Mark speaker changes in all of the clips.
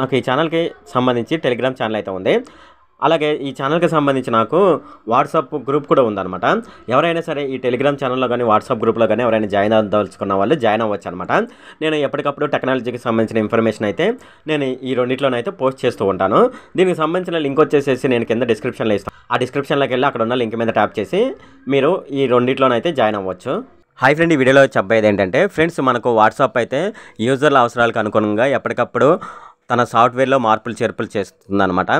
Speaker 1: నాకు ఈ ఛానల్కి సంబంధించి టెలిగ్రామ్ ఛానల్ అయితే ఉంది అలాగే ఈ ఛానల్కి సంబంధించి నాకు వాట్సాప్ గ్రూప్ కూడా ఉందన్నమాట ఎవరైనా సరే ఈ టెలిగ్రామ్ ఛానల్లో కానీ వాట్సాప్ గ్రూప్లో కానీ ఎవరైనా జాయిన్ అవ్వదలుచుకున్న వాళ్ళు జాయిన్ అవ్వచ్చు అనమాట నేను ఎప్పటికప్పుడు టెక్నాలజీకి సంబంధించిన ఇన్ఫర్మేషన్ అయితే నేను ఈ రెండింటిలోనైతే పోస్ట్ చేస్తూ ఉంటాను దీనికి సంబంధించిన లింక్ వచ్చేసేసి నేను కింద డిస్క్రిప్షన్లో ఇస్తాను ఆ డిస్క్రిప్షన్లోకి వెళ్ళి అక్కడ ఉన్న లింక్ మీద ట్యాప్ చేసి మీరు ఈ రెండింటిలోనైతే జాయిన్ అవ్వచ్చు హాయ్ ఫ్రెండ్ ఈ వీడియోలో చెప్పేది ఏంటంటే ఫ్రెండ్స్ మనకు వాట్సాప్ అయితే యూజర్ల అవసరాలకు అనుగుణంగా ఎప్పటికప్పుడు తన సాఫ్ట్వేర్లో మార్పులు చేర్పులు అనమాట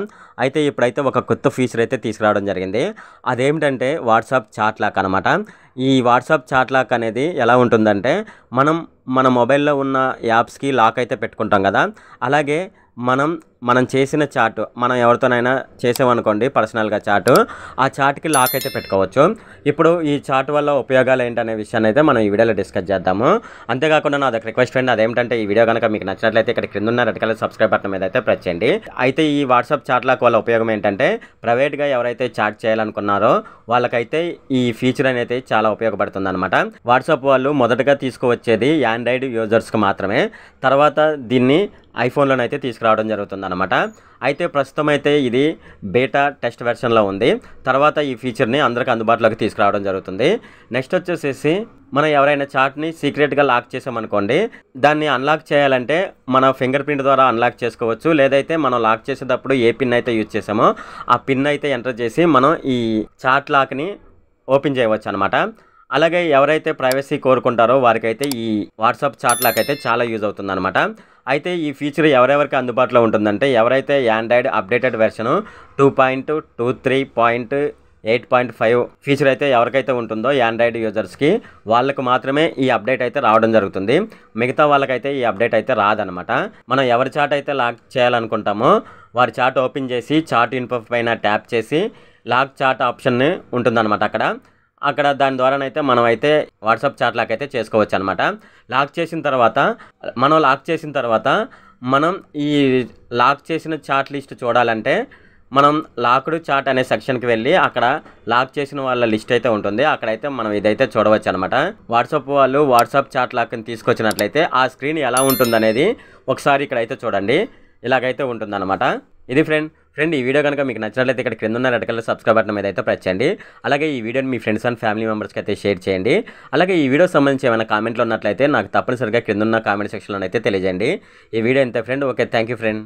Speaker 1: అయితే ఇప్పుడైతే ఒక కొత్త ఫీచర్ అయితే తీసుకురావడం జరిగింది అదేమిటంటే వాట్సాప్ చాట్ లాక్ అనమాట ఈ వాట్సాప్ చాట్ లాక్ అనేది ఎలా ఉంటుందంటే మనం మన మొబైల్లో ఉన్న యాప్స్కి లాక్ అయితే పెట్టుకుంటాం కదా అలాగే మనం మనం చేసిన చాట్ మనం ఎవరితోనైనా చేసామనుకోండి పర్సనల్గా చాట్ ఆ చాట్కి లాక్ అయితే పెట్టుకోవచ్చు ఇప్పుడు ఈ చాట్ వల్ల ఉపయోగాలు ఏంటనే విషయాన్ని అయితే మనం ఈ వీడియోలో డిస్కస్ చేద్దాము అంతేకాకుండా నా దగ్గర రిక్వెస్ట్ అండి అదేంటంటే ఈ వీడియో కనుక మీకు నచ్చినట్లయితే ఇక్కడ క్రింద ఉన్న రెడ్ కలర్ సబ్స్క్రైబ్ బటన్ మీద అయితే ప్రెస్ చేయండి అయితే ఈ వాట్సాప్ లాక్ వల్ల ఉపయోగం ఏంటంటే ప్రైవేట్గా ఎవరైతే చాట్ చేయాలనుకున్నారో వాళ్ళకైతే ఈ ఫీచర్ అనేది చాలా ఉపయోగపడుతుంది అనమాట వాట్సాప్ వాళ్ళు మొదటగా తీసుకువచ్చేది ఆండ్రాయిడ్ యూజర్స్కి మాత్రమే తర్వాత దీన్ని ఐఫోన్లోనైతే తీసుకురావడం అనమాట అయితే ప్రస్తుతం అయితే ఇది బేటా టెస్ట్ వెర్షన్లో ఉంది తర్వాత ఈ ఫీచర్ని అందరికి అందుబాటులోకి తీసుకురావడం జరుగుతుంది నెక్స్ట్ వచ్చేసేసి మనం ఎవరైనా చాట్ని సీక్రెట్గా లాక్ చేసామనుకోండి దాన్ని అన్లాక్ చేయాలంటే మన ఫింగర్ ప్రింట్ ద్వారా అన్లాక్ చేసుకోవచ్చు లేదైతే మనం లాక్ చేసేటప్పుడు ఏ పిన్ అయితే యూజ్ చేసామో ఆ పిన్ అయితే ఎంటర్ చేసి మనం ఈ చాట్ లాక్ని ఓపెన్ చేయవచ్చు అనమాట అలాగే ఎవరైతే ప్రైవసీ కోరుకుంటారో వారికైతే ఈ వాట్సాప్ లాక్ అయితే చాలా యూజ్ అవుతుందన్నమాట అయితే ఈ ఫీచర్ ఎవరెవరికి అందుబాటులో ఉంటుందంటే ఎవరైతే android updated version two point two three point eight point five feature అయితే ఎవరికైతే ఉంటుందో యాండ్రాయిడ్ యూజర్స్కి వాళ్ళకు మాత్రమే ఈ అప్డేట్ అయితే రావడం జరుగుతుంది మిగతా వాళ్ళకైతే ఈ అప్డేట్ అయితే రాదనమాట మనం ఎవరి చాట్ అయితే లాక్ చేయాలనుకుంటామో వారి చాట్ ఓపెన్ చేసి చాట్ ఇన్ఫో పైన ట్యాప్ చేసి లాక్ చాట్ ఆప్షన్ ఉంటుందన్నమాట అక్కడ అక్కడ దాని ద్వారానైతే మనం అయితే వాట్సాప్ చాట్ లాక్ అయితే చేసుకోవచ్చు అనమాట లాక్ చేసిన తర్వాత మనం లాక్ చేసిన తర్వాత మనం ఈ లాక్ చేసిన చాట్ లిస్ట్ చూడాలంటే మనం లాక్డ్ చాట్ అనే సెక్షన్కి వెళ్ళి అక్కడ లాక్ చేసిన వాళ్ళ లిస్ట్ అయితే ఉంటుంది అక్కడైతే మనం ఇదైతే చూడవచ్చు అనమాట వాట్సాప్ వాళ్ళు వాట్సాప్ చాట్ లాక్ని తీసుకొచ్చినట్లయితే ఆ స్క్రీన్ ఎలా ఉంటుందనేది ఒకసారి ఇక్కడైతే చూడండి ఇలాగైతే ఉంటుందన్నమాట ఇది ఫ్రెండ్ ఫ్రెండ్ ఈ వీడియో కనుక మీకు నచ్చినట్లయితే ఇక్కడ క్రింద ఉన్న రెడ్ కలర్ సబ్స్క్రైబ్ బటన్ మీద అయితే ప్రెస్ అలాగే ఈ వీడియోని మీ ఫ్రెండ్స్ అండ్ ఫ్యామిలీ మెంబర్స్కి అయితే షేర్ చేయండి అలాగే ఈ వీడియో సంబంధించి ఏమైనా కామెంట్లో ఉన్నట్లయితే నాకు తప్పనిసరిగా క్రింద ఉన్న కామెంట్ సెక్షన్లో అయితే తెలియజేయండి ఈ వీడియో ఎంత ఫ్రెండ్ ఓకే థ్యాంక్ ఫ్రెండ్